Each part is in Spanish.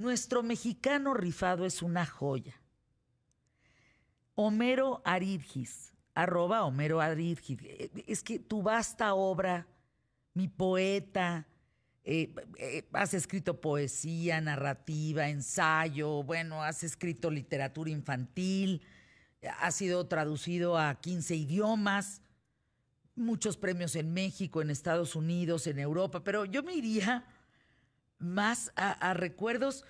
Nuestro mexicano rifado es una joya. Homero Aridgis, arroba Homero Aridgis. Eh, es que tu vasta obra, mi poeta, eh, eh, has escrito poesía, narrativa, ensayo, bueno, has escrito literatura infantil, ha sido traducido a 15 idiomas, muchos premios en México, en Estados Unidos, en Europa, pero yo me iría más a, recuerdos.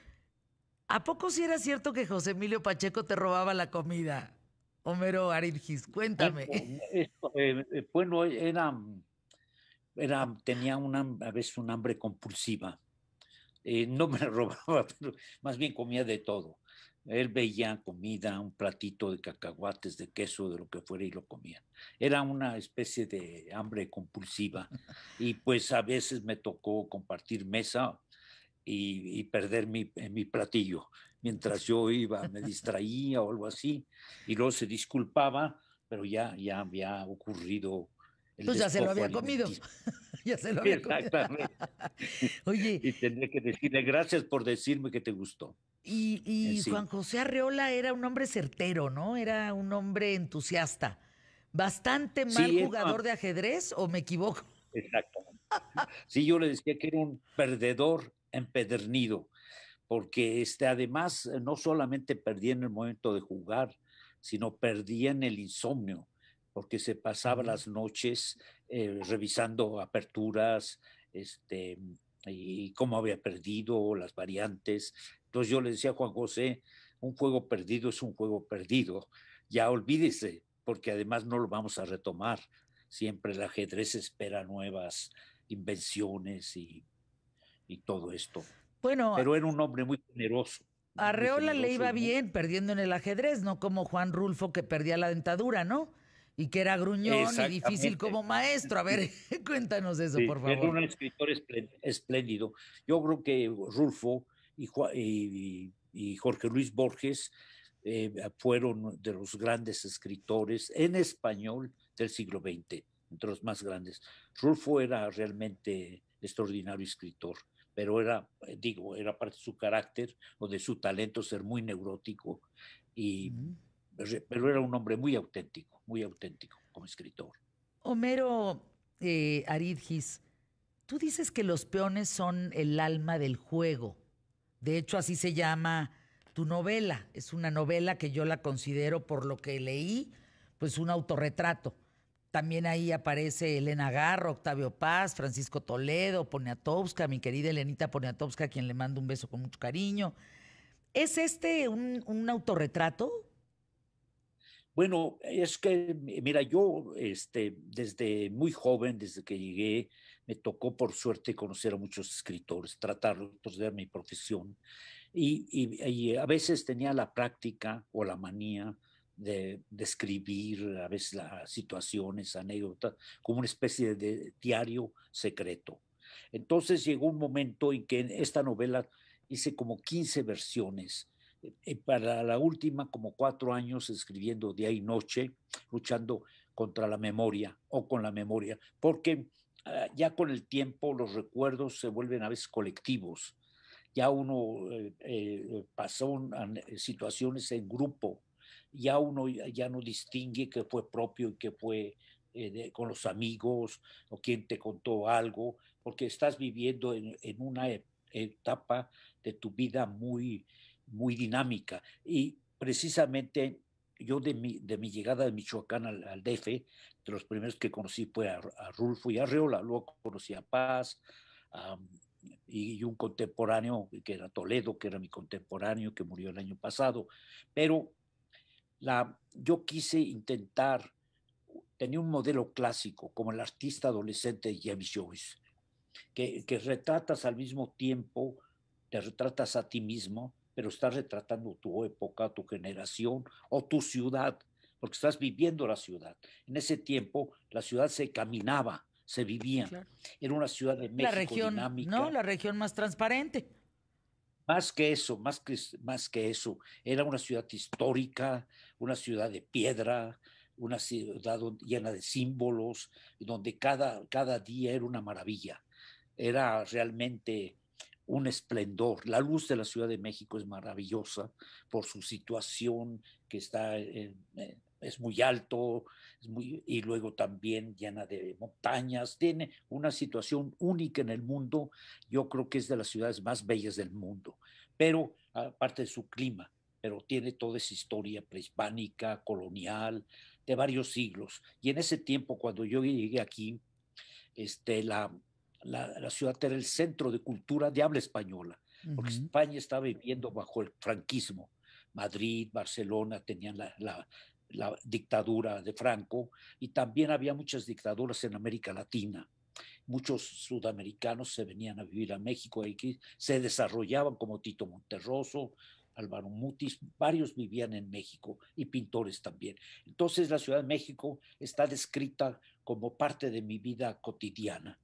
¿A poco si era cierto que José Emilio Pacheco te robaba la comida? Homero Aringis? cuéntame. Eh, eh, bueno, era, era, tenía una, a veces un hambre compulsiva. Eh, no me robaba, más bien comía de todo. Él veía comida, un platito de cacahuates, de queso, de lo que fuera, y lo comía. Era una especie de hambre compulsiva. Y pues a veces me tocó compartir mesa y, perder mi, eh, mi, platillo. Mientras yo iba, me distraía o algo así, y luego se disculpaba, pero ya, ya había ocurrido. El pues ya se lo había comido. ya se lo había Exactamente. Oye. Y tendría que decirle gracias por decirme que te gustó. Y, eh, y Juan José Arreola era un hombre certero, ¿no? Era un hombre entusiasta. Bastante mal jugador de ajedrez, ¿o me equivoco? Exacto. Sí, yo le decía que era un perdedor empedernido, porque este, además eh, no solamente perdía en el momento de jugar, sino perdía en el insomnio, porque se pasaba las noches eh, revisando aperturas, este, y cómo había perdido, las variantes. Entonces yo le decía a Juan José, un juego perdido es un juego perdido, ya olvídese, porque además no lo vamos a retomar. Siempre el ajedrez espera nuevas invenciones y y todo esto. Bueno, pero era un hombre muy generoso. A Reola le iba bien perdiendo en el ajedrez, no como Juan Rulfo que perdía la dentadura, ¿no? Y que era gruñón y difícil como maestro. A ver, cuéntanos eso, por favor. Era un escritor espléndido. Yo creo que Rulfo y, Jorge Luis Borges eh, fueron de los grandes escritores en español del siglo XX, entre los más grandes. Rulfo era realmente extraordinario escritor pero era, eh, digo, era parte de su carácter o de su talento ser muy neurótico, y, pero era un hombre muy auténtico, muy auténtico como escritor. Homero eh, Aridgis, tú dices que los peones son el alma del juego. De hecho, así se llama tu novela. Es una novela que yo la considero, por lo que leí, pues un autorretrato. También ahí aparece Elena Garro, Octavio Paz, Francisco Toledo, Poniatowska, mi querida Elenita Poniatowska, quien le mando un beso con mucho cariño. ¿Es este un, autorretrato? Bueno, es que, mira, yo este, desde muy joven, desde que llegué, me tocó por suerte conocer a muchos escritores, tratarlos de mi profesión. y, a veces tenía la práctica o la manía de describir a veces las situaciones, anécdotas, como una especie de diario secreto. Entonces llegó un momento en que en esta novela hice como 15 versiones. Eh, para la última, como cuatro años escribiendo día y noche, luchando contra la memoria o con la memoria, porque ah, ya con el tiempo los recuerdos se vuelven a veces colectivos. Ya uno eh, eh, pasó situaciones en grupo, ya uno ya no distingue qué fue propio y qué fue eh, con los amigos o quién te contó algo, porque estás viviendo en, una e, etapa de tu vida muy, muy dinámica. Y precisamente yo de mi, de mi llegada de Michoacán al, al DF, de los primeros que conocí fue a, Rulfo y a Reola, luego conocí a Paz y, un contemporáneo que era Toledo, que era mi contemporáneo, que murió el año pasado. Pero yo quise intentar, tenía un modelo clásico, como el artista adolescente James Joyce, que, retratas al mismo tiempo, te retratas a ti mismo, pero estás retratando tu época, tu generación o tu ciudad, porque estás viviendo la ciudad. En ese tiempo la ciudad se caminaba, se vivía. Era una ciudad de México región, dinámica. No, la región más transparente. Más que eso, más que, más que eso, era una ciudad histórica, una ciudad de piedra, una ciudad llena de símbolos, donde cada, cada día era una maravilla. Era realmente un esplendor. La luz de la Ciudad de México es maravillosa por su situación que está en, es muy alto y luego también llena de montañas. Tiene una situación única en el mundo. Yo creo que es de las ciudades más bellas del mundo, pero aparte de su clima, pero tiene toda esa historia prehispánica, colonial, de varios siglos. Y en ese tiempo, cuando yo llegué aquí, este, la, la, ciudad era el centro de cultura de habla española, porque España estaba viviendo bajo el franquismo. Madrid, Barcelona tenían la, la dictadura de Franco y también había muchas dictaduras en América Latina. Muchos sudamericanos se venían a vivir a México, se desarrollaban como Tito Monterroso, Álvaro Mutis, varios vivían en México y pintores también. Entonces la Ciudad de México está descrita como parte de mi vida cotidiana.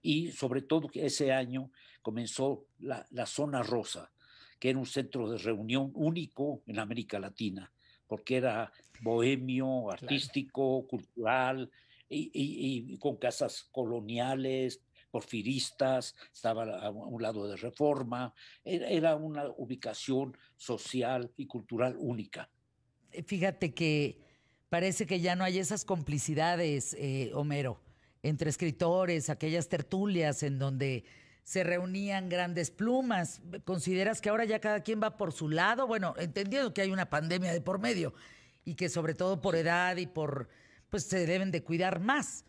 Y sobre todo ese año comenzó la Zona Rosa, que era un centro de reunión único en América Latina, porque era bohemio, artístico, cultural, y, con casas coloniales, porfiristas, estaba a un lado de Reforma, era una ubicación social y cultural única. Eh, fíjate que parece que ya no hay esas complicidades, eh, Homero, entre escritores, aquellas tertulias en donde se reunían grandes plumas. ¿Consideras que ahora ya cada quien va por su lado? Bueno, entendiendo que hay una pandemia de por medio y que sobre todo por edad y por, pues se deben de cuidar más.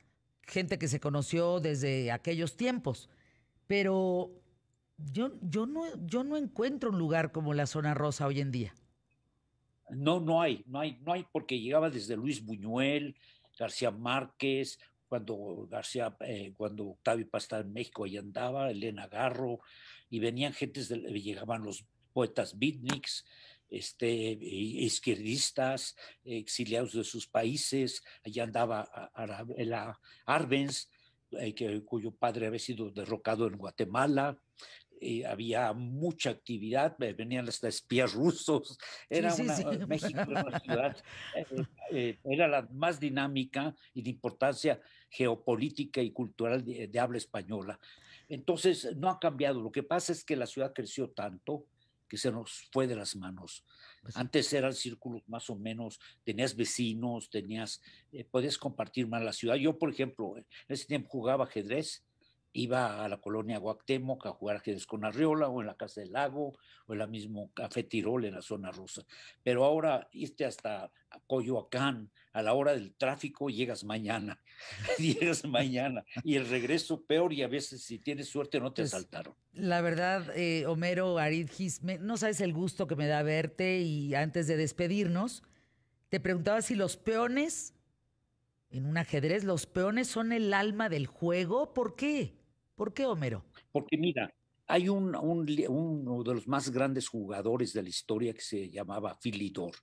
Gente que se conoció desde aquellos tiempos. Pero yo, yo, no, yo no encuentro un lugar como la zona rosa hoy en día. No, no hay, no hay, no hay, porque llegaba desde Luis Buñuel, García Márquez, cuando García, eh, cuando Octavio Paz en México, ahí andaba, Elena Garro, y venían gentes, eh, llegaban los poetas beatniks, este, izquierdistas, exiliados de sus países, allá andaba Arbenz, eh, cuyo padre había sido derrocado en Guatemala, había mucha actividad, venían hasta espías rusos, era una, ciudad, era la más dinámica y de importancia geopolítica y cultural de, habla española. Entonces, no ha cambiado. Lo que pasa es que la ciudad creció tanto que se nos fue de las manos. Pues Antes eran círculos más o menos, tenías vecinos, tenías, eh, podías compartir más la ciudad. Yo, por ejemplo, en ese tiempo jugaba ajedrez iba a la colonia Guatemoc a jugar ajedrez con Arriola o en la Casa del Lago o en la mismo Café Tirol en la zona rusa. Pero ahora irte hasta Coyoacán a la hora del tráfico llegas mañana, llegas mañana y el regreso peor y a veces si tienes suerte no te pues, saltaron. La verdad, eh, Homero Aridgis, no sabes el gusto que me da verte y antes de despedirnos, te preguntaba si los peones... En un ajedrez, los peones son el alma del juego. ¿Por qué? ¿Por qué Homero? Porque mira, hay uno de los más grandes jugadores de la historia que se llamaba Philidor.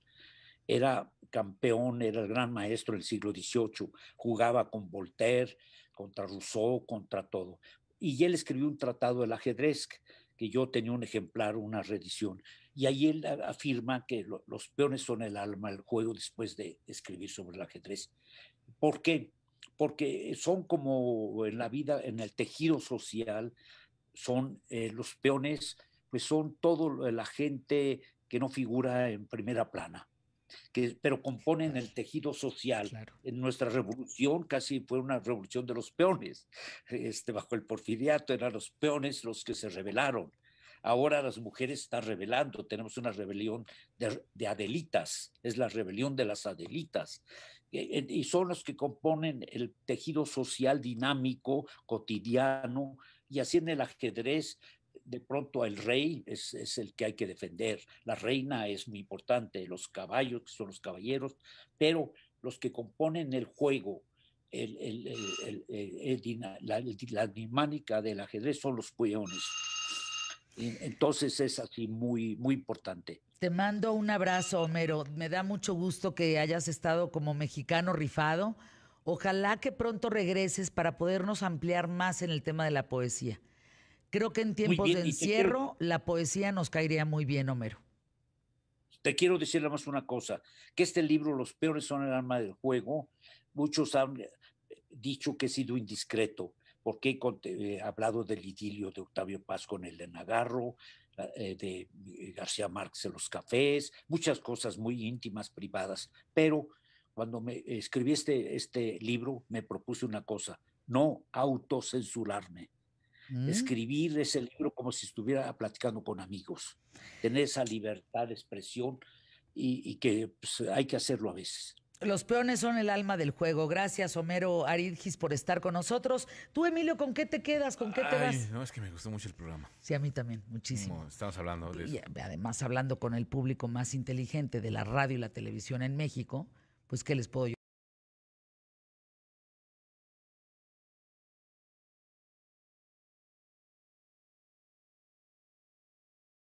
Era campeón, era el gran maestro del siglo XVIII, jugaba con Voltaire, contra Rousseau, contra todo. Y él escribió un tratado del ajedrez, que yo tenía un ejemplar, una reedición. Y ahí él afirma que los peones son el alma, del juego después de escribir sobre el ajedrez. ¿Por qué? porque son como en la vida, en el tejido social, son eh, los peones, pues son toda la gente que no figura en primera plana. Que, pero componen el tejido social. En nuestra revolución casi fue una revolución de los peones. Este, bajo el porfiriato eran los peones los que se rebelaron. Ahora las mujeres están rebelando, tenemos una rebelión de, adelitas, es la rebelión de las adelitas, y, son los que componen el tejido social dinámico, cotidiano, y así en el ajedrez de pronto el rey es, el que hay que defender, la reina es muy importante, los caballos que son los caballeros, pero los que componen el juego, la, la dinámica del ajedrez son los peones. Entonces es así muy, muy importante. Te mando un abrazo, Homero. Me da mucho gusto que hayas estado como mexicano rifado. Ojalá que pronto regreses para podernos ampliar más en el tema de la poesía. Creo que en tiempos de encierro la poesía nos caería muy bien, Homero. Te quiero decir más una cosa, que este libro, Los peores son el alma del juego, muchos han eh, dicho que he sido indiscreto porque he eh, hablado del idilio de Octavio Paz con el de Nagarro, ah, eh, de eh, García Márquez en los cafés, muchas cosas muy íntimas, privadas. Pero cuando me escribí este, este libro, me propuse una cosa, no autocensurarme. Mm. Escribir ese libro como si estuviera platicando con amigos, tener esa libertad de expresión y, que pues, hay que hacerlo a veces. Los peones son el alma del juego. Gracias, Homero Aridgis, por estar con nosotros. Tú, Emilio, ¿con qué te quedas? ¿Con qué te Ay, No, es que me gustó mucho el programa. Sí, a mí también, muchísimo. estamos hablando de además, hablando con el público más inteligente de la radio y la televisión en México, pues, ¿qué les puedo yo?